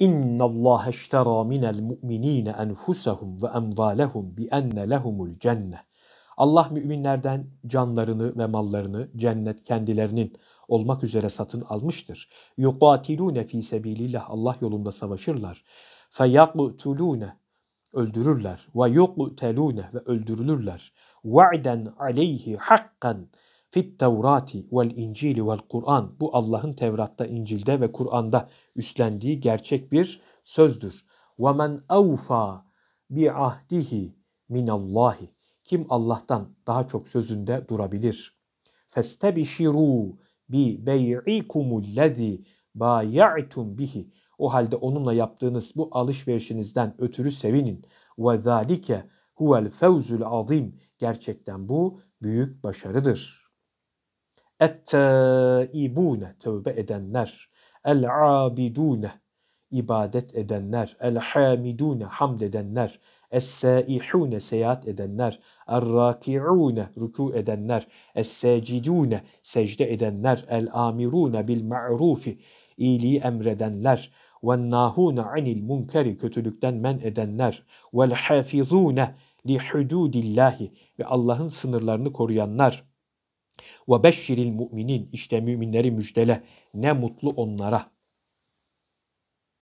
İnna Allah iştera minel mu'minine enfusahum ve emvalehum bi enne lehumul cenne. Allah müminlerden canlarını ve mallarını cennet kendilerinin olmak üzere satın almıştır. Yuqatilune fi sebilillah Allah yolunda savaşırlar. Feyaqtulune öldürürler ve yuqtelune ve öldürülürler. Va'den aleyhi hakkan fit tevrati vel incili vel Kur'an. Bu Allah'ın Tevrat'ta, İncil'de ve Kur'an'da üstlendiği gerçek bir sözdür. Ve men avfa bi ahdihi min Allahi. Kim Allah'tan daha çok sözünde durabilir? Festebişiru bi bey'ikumullezî bay'tum bihi. O halde onunla yaptığınız bu alışverişinizden ötürü sevinin. Ve zalike huvel fevzul azim. Gerçekten bu büyük başarıdır et tövbe edenler. El-âbidûne ibadet edenler. El-hamidûne hamd edenler. Es-sâihûne seyahat edenler. Er-râki'ûne ruku edenler. Es-sâcidûne secde edenler. El-amirûne bil-ma'rufi iyiliği emredenler. وَالنَّاهُونَ عَنِ الْمُنْكَرِ Kötülükten men edenler. وَالْحَافِظُونَ li اللّٰهِ Ve Allah'ın sınırlarını koruyanlar. Ve beşşiril müminin işte müminleri müjdele ne mutlu onlara.